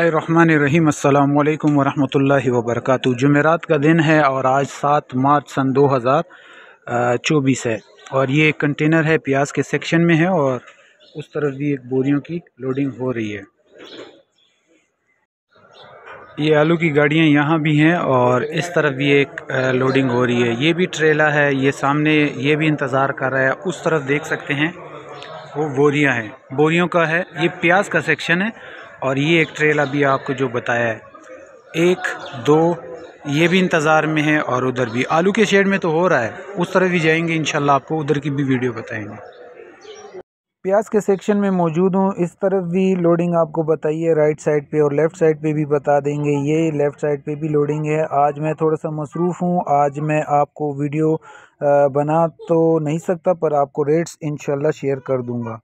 अस्सलाम वालेकुम रहमतुल्लाहि व जुमेरात का दिन है और आज सात मार्च सन दो हज़ार चौबीस है और ये एक कंटेनर है प्याज के सेक्शन में है और उस तरफ भी एक बोरियों की लोडिंग हो रही है ये आलू की गाड़ियाँ यहाँ भी हैं और इस तरफ भी एक लोडिंग हो रही है ये भी ट्रेला है ये सामने ये भी इंतज़ार कर रहा है उस तरफ देख सकते हैं वो बोरियाँ हैं बोरियों का है ये प्याज का सेक्शन है और ये एक ट्रेल अभी आपको जो बताया है एक दो ये भी इंतज़ार में है और उधर भी आलू के शेड में तो हो रहा है उस तरफ भी जाएंगे इन आपको उधर की भी वीडियो बताएंगे प्याज के सेक्शन में मौजूद हूँ इस तरफ भी लोडिंग आपको बताइए राइट साइड पे और लेफ़्ट साइड पे भी बता देंगे ये लेफ़्ट साइड पे भी लोडिंग है आज मैं थोड़ा सा मसरूफ़ हूँ आज मैं आपको वीडियो बना तो नहीं सकता पर आपको रेट्स इन शेयर कर दूँगा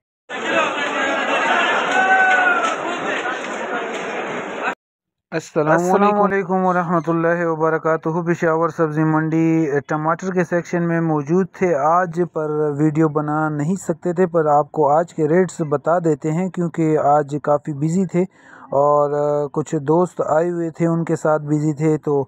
असलकम वरहमल वबरक पेशावर सब्ज़ी मंडी टमाटर के सेक्शन में मौजूद थे आज पर वीडियो बना नहीं सकते थे पर आपको आज के रेट्स बता देते हैं क्योंकि आज काफ़ी बिज़ी थे और कुछ दोस्त आए हुए थे उनके साथ बिज़ी थे तो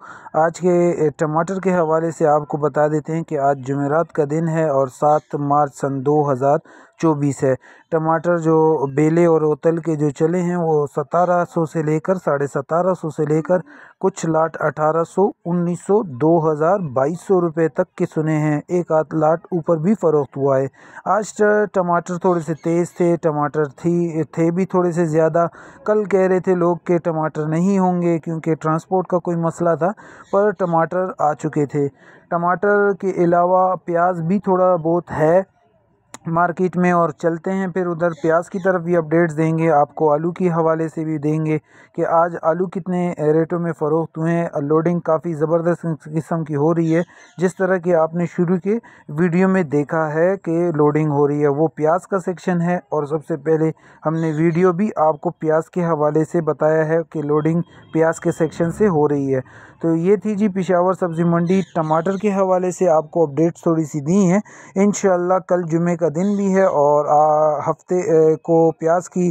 आज के टमाटर के हवाले से आपको बता देते हैं कि आज जुमेरात का दिन है और सात मार्च सन दो हज़ार चौबीस है टमाटर जो बेले और ओतल के जो चले हैं वो सतारह सौ से लेकर साढ़े सतारह सौ से लेकर कुछ लाट अठारह सौ उन्नीस सौ दो हज़ार बाईस सौ रुपये तक के सुने हैं एक आध लाट ऊपर भी फ़रोख्त हुआ है आज टमाटर थोड़े से तेज़ थे टमाटर थी थे भी थोड़े से ज़्यादा कल कह रहे थे लोग के टमाटर नहीं होंगे क्योंकि ट्रांसपोर्ट का कोई मसला था पर टमाटर आ चुके थे टमाटर के अलावा प्याज भी थोड़ा बहुत है मार्केट में और चलते हैं फिर उधर प्याज की तरफ भी अपडेट्स देंगे आपको आलू के हवाले से भी देंगे कि आज आलू कितने रेटों में फ़रोख्त हुए हैं लोडिंग काफ़ी ज़बरदस्त किस्म की हो रही है जिस तरह के आपने शुरू के वीडियो में देखा है कि लोडिंग हो रही है वो प्याज का सेक्शन है और सबसे पहले हमने वीडियो भी आपको प्याज के हवाले से बताया है कि लोडिंग प्याज के सेक्शन से हो रही है तो ये थी जी पिशावर सब्ज़ी मंडी टमाटर के हवाले से आपको अपडेट्स थोड़ी सी दी हैं इन कल जुमे का दिन भी है और आ, हफ्ते को प्याज की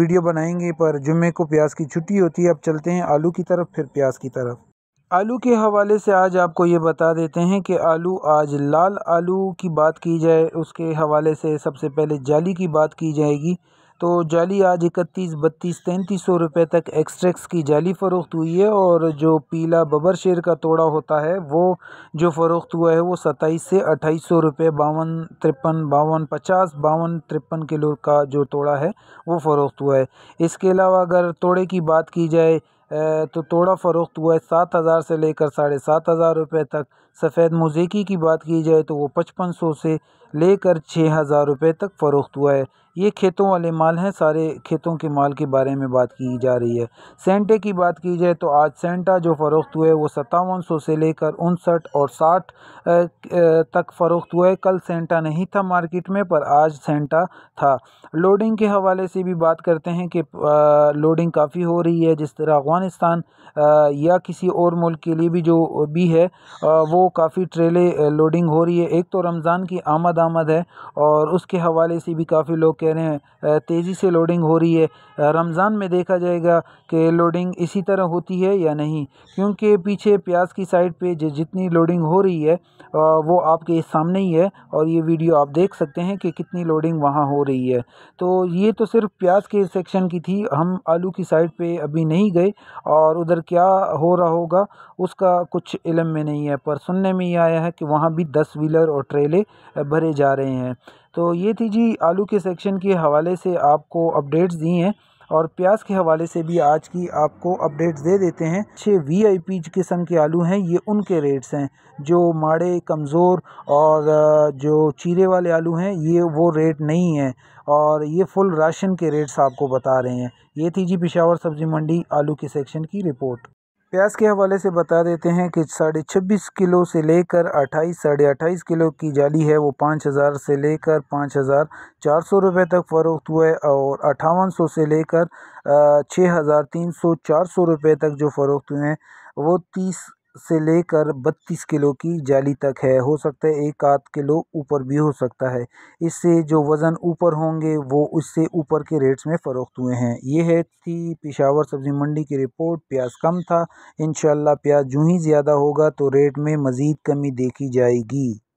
वीडियो बनाएंगे पर जुम्मे को प्याज की छुट्टी होती है अब चलते हैं आलू की तरफ फिर प्याज की तरफ आलू के हवाले से आज आपको ये बता देते हैं कि आलू आज लाल आलू की बात की जाए उसके हवाले से सबसे पहले जाली की बात की जाएगी तो जाली आज इकतीस बत्तीस तैंतीस सौ रुपये तक एक्सट्रैक्स की जाली फ़रोख्त हुई है और जो पीला बबर शेर का तोड़ा होता है वो जो फ़रोख्त हुआ है वो सत्ताईस से अट्ठाईस सौ रुपये बावन तिरपन बावन पचास बावन तिरपन किलो का जो तोड़ा है वो फ़रोख्त हुआ है इसके अलावा अगर तोड़े की बात की जाए तो तोड़ा फ़रोख्त हुआ है सात हज़ार से लेकर साढ़े सात हज़ार रुपये तक सफ़ेद मोज़ेकी की बात की जाए तो वो पचपन सौ से लेकर छः हज़ार रुपये तक फ़रोख्त हुआ है ये खेतों वाले माल हैं सारे खेतों के माल के बारे में बात की जा रही है सेंटे की बात की जाए तो आज सेंटा जो फ़रोख्त हुआ है वो सत्तावन सौ से लेकर उनसठ और साठ तक फ़रोख्त हुआ है कल सेंटा नहीं था मार्केट में पर आज सेंटा था लोडिंग के हवाले से भी बात करते हैं कि लोडिंग काफ़ी हो रही है जिस तरह अफ़गानिस्तान या किसी और मुल्क के लिए भी जो भी है वो काफ़ी ट्रेले लोडिंग हो रही है एक तो रमज़ान की आमद ज़्यादा आमद है और उसके हवाले से भी काफ़ी लोग कह रहे हैं तेज़ी से लोडिंग हो रही है रमज़ान में देखा जाएगा कि लोडिंग इसी तरह होती है या नहीं क्योंकि पीछे प्याज की साइड पे जितनी लोडिंग हो रही है वो आपके सामने ही है और ये वीडियो आप देख सकते हैं कि कितनी लोडिंग वहाँ हो रही है तो ये तो सिर्फ प्याज के सेक्शन की थी हम आलू की साइड पे अभी नहीं गए और उधर क्या हो रहा होगा उसका कुछ इलम में नहीं है पर सुनने में ये आया है कि वहाँ भी दस व्हीलर और ट्रेले भरे करे जा रहे हैं तो ये थी जी आलू के सेक्शन के हवाले से आपको अपडेट्स दी हैं और प्याज के हवाले से भी आज की आपको अपडेट्स दे देते हैं छः वी आई पी किस्म के आलू हैं ये उनके रेट्स हैं जो माड़े कमज़ोर और जो चीरे वाले आलू हैं ये वो रेट नहीं हैं और ये फुल राशन के रेट्स आपको बता रहे हैं ये थी जी पिशावर सब्ज़ी मंडी आलू के सेक्शन की रिपोर्ट प्याज के हवाले से बता देते हैं कि साढ़े छब्बीस किलो से लेकर अट्ठाईस साढ़े अट्ठाईस किलो की जाली है वो पाँच हज़ार से लेकर पाँच हज़ार चार सौ रुपये तक फ़रोख्त हुआ है और अट्ठावन सौ से लेकर छः हज़ार तीन सौ चार सौ रुपये तक जो फ़रोख्त हुए हैं वो तीस से लेकर बत्तीस किलो की जाली तक है हो सकता है एक आध किलो ऊपर भी हो सकता है इससे जो वज़न ऊपर होंगे वो उससे ऊपर के रेट्स में फ़रोख्त हुए हैं ये है थी पेशावर सब्ज़ी मंडी की रिपोर्ट प्याज कम था इन प्याज जूँ ही ज़्यादा होगा तो रेट में मज़ीद कमी देखी जाएगी